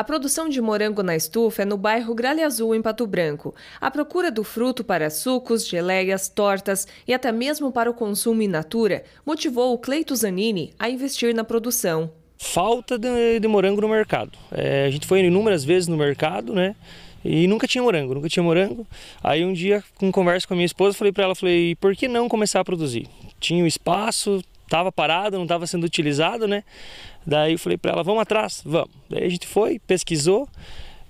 A produção de morango na estufa é no bairro Gralha Azul, em Pato Branco. A procura do fruto para sucos, geleias, tortas e até mesmo para o consumo in natura motivou o Cleito Zanini a investir na produção. Falta de, de morango no mercado. É, a gente foi inúmeras vezes no mercado, né? E nunca tinha morango, nunca tinha morango. Aí um dia, com conversa com a minha esposa, falei para ela, falei, por que não começar a produzir? Tinha o um espaço, estava parado, não estava sendo utilizado, né? Daí eu falei para ela, vamos atrás, vamos. Daí a gente foi, pesquisou,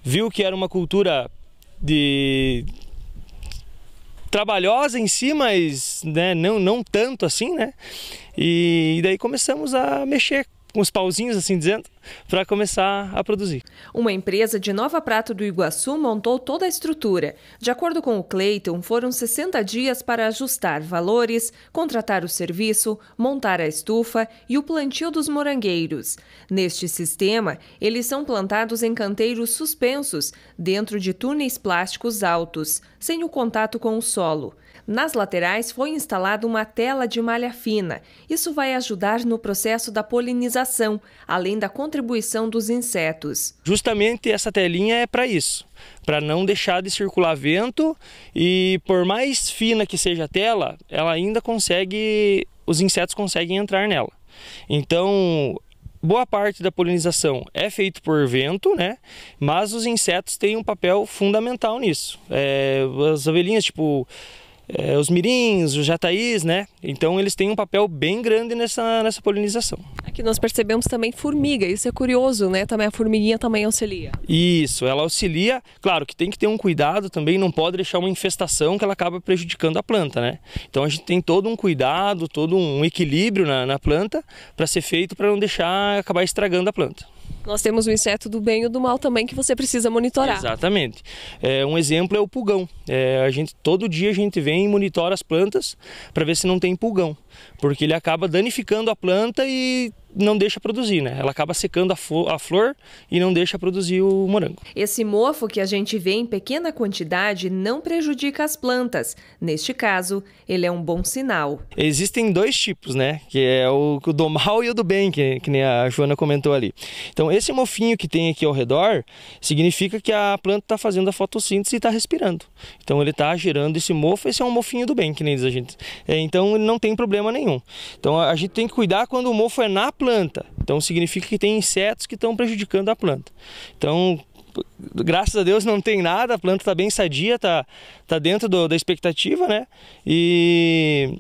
viu que era uma cultura de trabalhosa em si, mas né, não, não tanto assim, né? E daí começamos a mexer com os pauzinhos, assim dizendo para começar a produzir. Uma empresa de Nova Prata do Iguaçu montou toda a estrutura. De acordo com o Cleiton, foram 60 dias para ajustar valores, contratar o serviço, montar a estufa e o plantio dos morangueiros. Neste sistema, eles são plantados em canteiros suspensos, dentro de túneis plásticos altos, sem o contato com o solo. Nas laterais foi instalada uma tela de malha fina. Isso vai ajudar no processo da polinização, além da contribuição contribuição dos insetos. Justamente essa telinha é para isso, para não deixar de circular vento e por mais fina que seja a tela, ela ainda consegue, os insetos conseguem entrar nela. Então, boa parte da polinização é feito por vento, né? Mas os insetos têm um papel fundamental nisso. É, as abelhinhas, tipo é, os mirins, os jataís, né? Então eles têm um papel bem grande nessa, nessa polinização. Aqui nós percebemos também formiga, isso é curioso, né? Também a formiguinha também auxilia. Isso, ela auxilia, claro que tem que ter um cuidado também, não pode deixar uma infestação que ela acaba prejudicando a planta, né? Então a gente tem todo um cuidado, todo um equilíbrio na, na planta para ser feito para não deixar acabar estragando a planta. Nós temos o inseto do bem e do mal também que você precisa monitorar. Exatamente. É, um exemplo é o pulgão. É, a gente todo dia a gente vem e monitora as plantas para ver se não tem pulgão, porque ele acaba danificando a planta e não deixa produzir, né? Ela acaba secando a, a flor e não deixa produzir o morango. Esse mofo que a gente vê em pequena quantidade não prejudica as plantas. Neste caso, ele é um bom sinal. Existem dois tipos, né? Que é o, do mal e o do bem, que, que nem a Joana comentou ali. Então, esse mofinho que tem aqui ao redor significa que a planta está fazendo a fotossíntese e está respirando. Então, ele está gerando esse mofo. Esse é um mofinho do bem, que nem diz a gente. É, então, ele não tem problema nenhum. Então, a gente tem que cuidar quando o mofo é na planta. Então significa que tem insetos que estão prejudicando a planta. Então, graças a Deus não tem nada, a planta está bem sadia, está tá dentro do, da expectativa, né? E,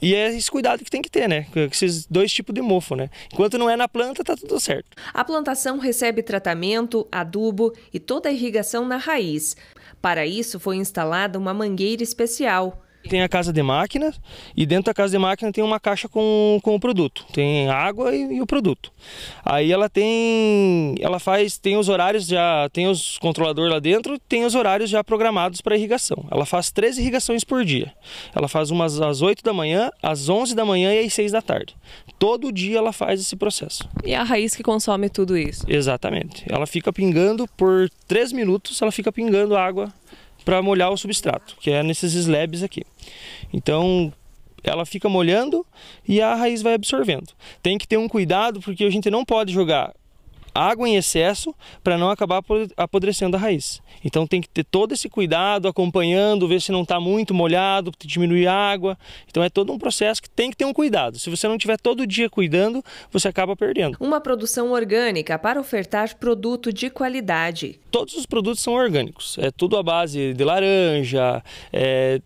e é esse cuidado que tem que ter, né? Com esses dois tipos de mofo, né? Enquanto não é na planta, tá tudo certo. A plantação recebe tratamento, adubo e toda a irrigação na raiz. Para isso foi instalada uma mangueira especial. Tem a casa de máquinas e dentro da casa de máquina tem uma caixa com, com o produto. Tem água e, e, o produto. Aí ela tem. Ela faz. Tem os horários já. Tem os controladores lá dentro, tem os horários já programados para irrigação. Ela faz três irrigações por dia. Ela faz umas às 8 da manhã, às 11 da manhã e às 6 da tarde. Todo dia ela faz esse processo. E é a raiz que consome tudo isso? Exatamente. Ela fica pingando por 3 minutos, ela fica pingando água para molhar o substrato, que é nesses slabs aqui. Então, ela fica molhando e a raiz vai absorvendo. Tem que ter um cuidado porque a gente não pode jogar água em excesso para não acabar apodrecendo a raiz. Então tem que ter todo esse cuidado, acompanhando, ver se não está muito molhado, diminuir a água. Então é todo um processo que tem que ter um cuidado. Se você não tiver todo dia cuidando, você acaba perdendo. Uma produção orgânica para ofertar produto de qualidade. Todos os produtos são orgânicos. É tudo à base de laranja, é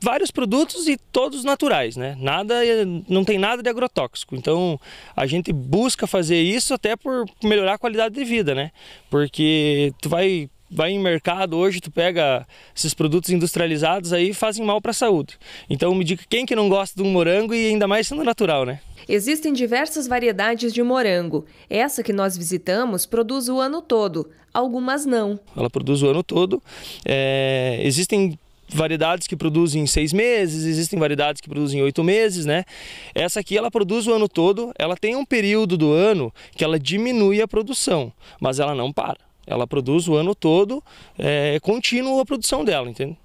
vários produtos e todos naturais, né? Nada, eh, não tem nada de agrotóxico. Então a gente busca fazer isso até por melhorar a qualidade de vida, né? Porque tu vai vai em mercado hoje, tu pega esses produtos industrializados aí fazem mal para a saúde. Então me diga quem que não gosta de um morango e ainda mais sendo natural, né? Existem diversas variedades de morango. Essa que nós visitamos produz o ano todo, algumas não. Ela produz o ano todo. É, existem variedades que produzem em seis meses, existem variedades que produzem em oito meses, né? Essa aqui ela produz o ano todo, ela tem um período do ano que ela diminui a produção, mas ela não para. Ela produz o ano todo, é contínuo a produção dela, entende?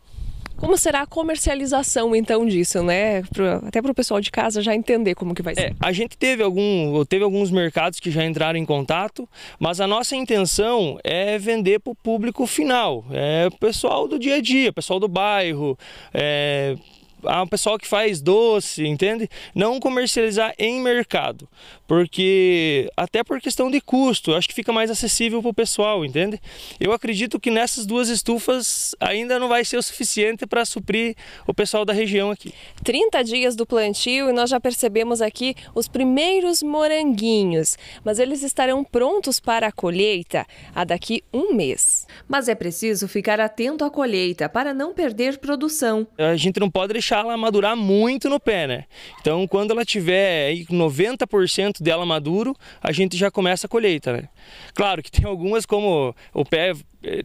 Como será a comercialização então disso, né? Pro, até para o pessoal de casa já entender como que vai é, ser. É, a gente teve algum, teve alguns mercados que já entraram em contato, mas a nossa intenção é vender para o público final, é o pessoal do dia a dia, pessoal do bairro, é há um pessoal que faz doce, entende? Não comercializar em mercado, porque até por questão de custo, acho que fica mais acessível para o pessoal, entende? Eu acredito que nessas duas estufas ainda não vai ser o suficiente para suprir o pessoal da região aqui. 30 dias do plantio e nós já percebemos aqui os primeiros moranguinhos, mas eles estarão prontos para a colheita a daqui um mês. Mas é preciso ficar atento à colheita para não perder produção. A gente não pode deixar deixar ela madurar muito no pé, né? Então, quando ela tiver aí 90% dela maduro, a gente já começa a colheita, né? Claro que tem algumas como o pé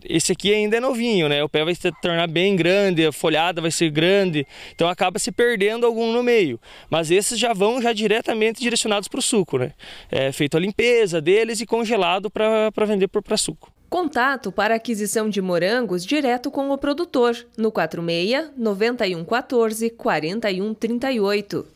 esse aqui ainda é novinho, né? O pé vai se tornar bem grande, a folhada vai ser grande, então acaba se perdendo algum no meio. Mas esses já vão já diretamente direcionados para o suco, né? É feito a limpeza deles e congelado para vender para suco. Contato para aquisição de morangos direto com o produtor no 46 9114 4138.